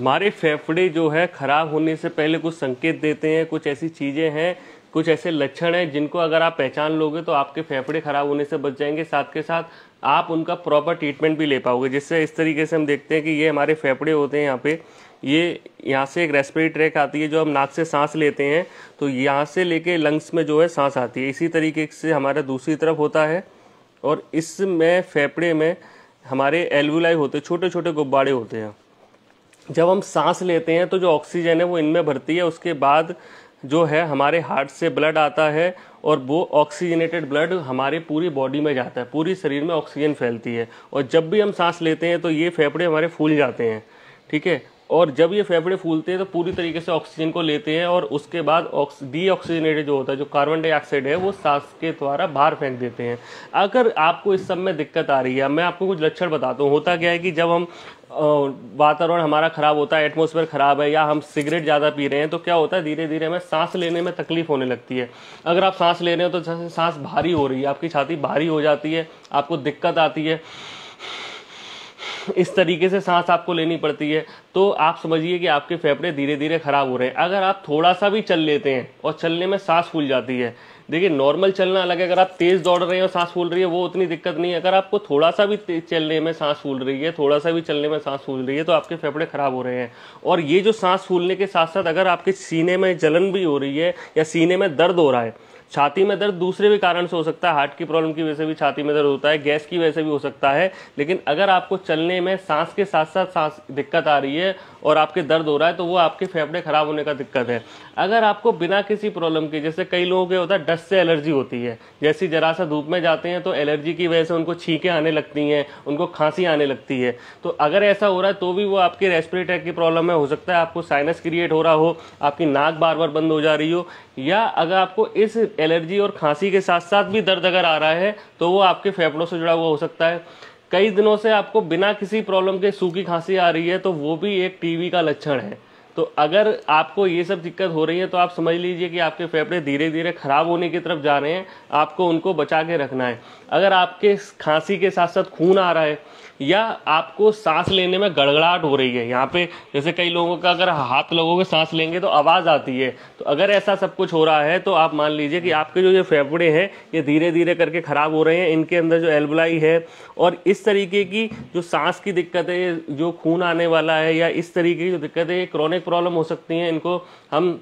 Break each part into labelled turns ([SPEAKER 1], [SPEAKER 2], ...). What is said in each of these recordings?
[SPEAKER 1] हमारे फेफड़े जो है ख़राब होने से पहले कुछ संकेत देते हैं कुछ ऐसी चीज़ें हैं कुछ ऐसे लक्षण हैं जिनको अगर आप पहचान लोगे तो आपके फेफड़े ख़राब होने से बच जाएंगे साथ के साथ आप उनका प्रॉपर ट्रीटमेंट भी ले पाओगे जिससे इस तरीके से हम देखते हैं कि ये हमारे फेफड़े होते हैं यहाँ पे ये यहाँ से एक रेस्पिरी ट्रैक आती है जो हम नाक से सांस लेते हैं तो यहाँ से लेके लंग्स में जो है सांस आती है इसी तरीके से हमारा दूसरी तरफ होता है और इसमें फेफड़े में हमारे एल्वुलाई होते छोटे छोटे गुब्बारे होते हैं जब हम सांस लेते हैं तो जो ऑक्सीजन है वो इनमें भरती है उसके बाद जो है हमारे हार्ट से ब्लड आता है और वो ऑक्सीजनेटेड ब्लड हमारे पूरी बॉडी में जाता है पूरी शरीर में ऑक्सीजन फैलती है और जब भी हम सांस लेते हैं तो ये फेफड़े हमारे फूल जाते हैं ठीक है और जब ये फेफड़े फूलते हैं तो पूरी तरीके से ऑक्सीजन को लेते हैं और उसके बाद डीऑक्सीजनेटेड जो होता है जो कार्बन डाइऑक्साइड है वो सांस के द्वारा बाहर फेंक देते हैं अगर आपको इस सब में दिक्कत आ रही है मैं आपको कुछ लक्षण बताता हूँ होता क्या है कि जब हम वातावरण हमारा ख़राब होता है एटमोसफेयर ख़राब है या हम सिगरेट ज़्यादा पी रहे हैं तो क्या होता है धीरे धीरे हमें सांस लेने में तकलीफ़ होने लगती है अगर आप सांस ले रहे हो तो सांस भारी हो रही है आपकी छाती भारी हो जाती है आपको दिक्कत आती है इस तरीके से सांस आपको लेनी पड़ती है तो आप समझिए कि आपके फेफड़े धीरे धीरे ख़राब हो रहे हैं अगर आप थोड़ा सा भी चल लेते हैं और चलने में सांस फूल जाती है देखिए नॉर्मल चलना अलग है अगर आप तेज़ दौड़ रहे हैं और सांस फूल रही है वो उतनी दिक्कत नहीं है अगर आपको थोड़ा सा भी चलने में सांस फूल रही है थोड़ा सा भी चलने में सांस फूल रही है तो आपके फेफड़े ख़राब हो रहे हैं और ये जो सांस फूलने के साथ साथ अगर आपके सीने में जलन भी हो रही है या सीने में दर्द हो रहा है छाती में दर्द दूसरे भी कारण से हो सकता है हार्ट की प्रॉब्लम की वजह से भी छाती में दर्द होता है गैस की वजह से भी हो सकता है लेकिन अगर आपको चलने में सांस के साथ साथ सांस दिक्कत आ रही है और आपके दर्द हो रहा है तो वो आपके फेफड़े खराब होने का दिक्कत है अगर आपको बिना किसी प्रॉब्लम के जैसे कई लोगों के होता है डस्ट से एलर्जी होती है जैसे जरा सा धूप में जाते हैं तो एलर्जी की वजह से उनको छींकें आने लगती हैं उनको खांसी आने लगती है तो अगर ऐसा हो रहा है तो भी वो आपके रेस्पिरेटर की प्रॉब्लम में हो सकता है आपको साइनस क्रिएट हो रहा हो आपकी नाक बार बार बंद हो जा रही हो या अगर आपको इस एलर्जी और खांसी के साथ साथ भी दर्द अगर आ रहा है तो वो आपके फेफड़ों से जुड़ा हुआ हो सकता है कई दिनों से आपको बिना किसी प्रॉब्लम के सूखी खांसी आ रही है तो वो भी एक टीवी का लक्षण है तो अगर आपको ये सब दिक्कत हो रही है तो आप समझ लीजिए कि आपके फेफड़े धीरे धीरे ख़राब होने की तरफ जा रहे हैं आपको उनको बचा के रखना है अगर आपके खांसी के साथ साथ खून आ रहा है या आपको सांस लेने में गड़गड़ाहट हो रही है यहाँ पे जैसे कई लोगों का अगर हाथ लगोगे सांस लेंगे तो आवाज़ आती है तो अगर ऐसा सब कुछ हो रहा है तो आप मान लीजिए कि आपके जो ये फेफड़े हैं ये धीरे धीरे करके ख़राब हो रहे हैं इनके अंदर जो एल्बलाई है और इस तरीके की जो सांस की दिक्कत है जो खून आने वाला है या इस तरीके की जो दिक्कत है ये क्रॉनिक प्रॉब्लम हो सकती है इनको हम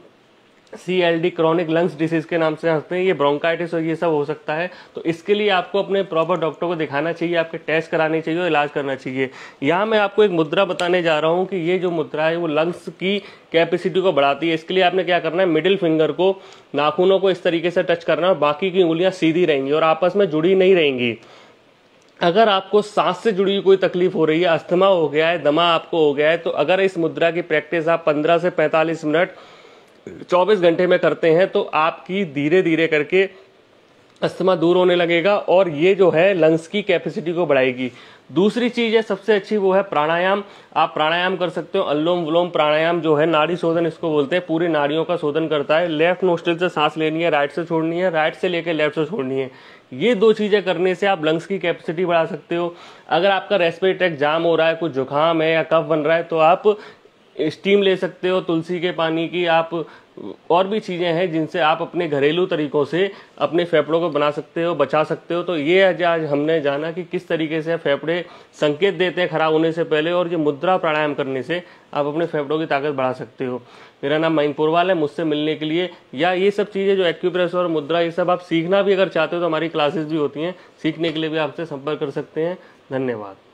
[SPEAKER 1] C L D chronic lungs disease के नाम से हंसते हैं ये ब्रोंकाइटिस और ये सब हो सकता है तो इसके लिए आपको अपने प्रॉपर डॉक्टर को दिखाना चाहिए आपके टेस्ट कराने चाहिए और इलाज करना चाहिए यहाँ मैं आपको एक मुद्रा बताने जा रहा हूँ कि ये जो मुद्रा है वो लंग्स की कैपेसिटी को बढ़ाती है इसके लिए आपने क्या करना है मिडिल फिंगर को नाखूनों को इस तरीके से टच करना और बाकी की उंगलियाँ सीधी रहेंगी और आपस में जुड़ी नहीं रहेंगी अगर आपको सांस से जुड़ी कोई तकलीफ हो रही है अस्थमा हो गया है दमा आपको हो गया है तो अगर इस मुद्रा की प्रैक्टिस आप 15 से 45 मिनट 24 घंटे में करते हैं तो आपकी धीरे धीरे करके अस्थमा दूर होने लगेगा और ये जो है लंग्स की कैपेसिटी को बढ़ाएगी दूसरी चीज है सबसे अच्छी वो है प्राणायाम आप प्राणायाम कर सकते हो अल्लोम विलोम प्राणायाम जो है नाड़ी शोधन इसको बोलते हैं पूरी नाड़ियों का शोधन करता है लेफ्ट नोस्टल से सांस लेनी है राइट से छोड़नी है राइट से लेकर लेफ्ट से छोड़नी है ये दो चीज़ें करने से आप लंग्स की कैपेसिटी बढ़ा सकते हो अगर आपका रेस्पिरेटरी ट्रैक जाम हो रहा है कुछ जुकाम है या कफ बन रहा है तो आप स्टीम ले सकते हो तुलसी के पानी की आप और भी चीज़ें हैं जिनसे आप अपने घरेलू तरीकों से अपने फेफड़ों को बना सकते हो बचा सकते हो तो ये आज आज हमने जाना कि किस तरीके से फेफड़े संकेत देते हैं खराब होने से पहले और ये मुद्रा प्राणायाम करने से आप अपने फेफड़ों की ताकत बढ़ा सकते हो मेरा नाम मैनपुरवाल पुरवाल है मुझसे मिलने के लिए या ये सब चीज़ें जो एक्यूप्रेस और मुद्रा ये सब आप सीखना भी अगर चाहते हो तो हमारी क्लासेज भी होती हैं सीखने के लिए भी आपसे संपर्क कर सकते हैं धन्यवाद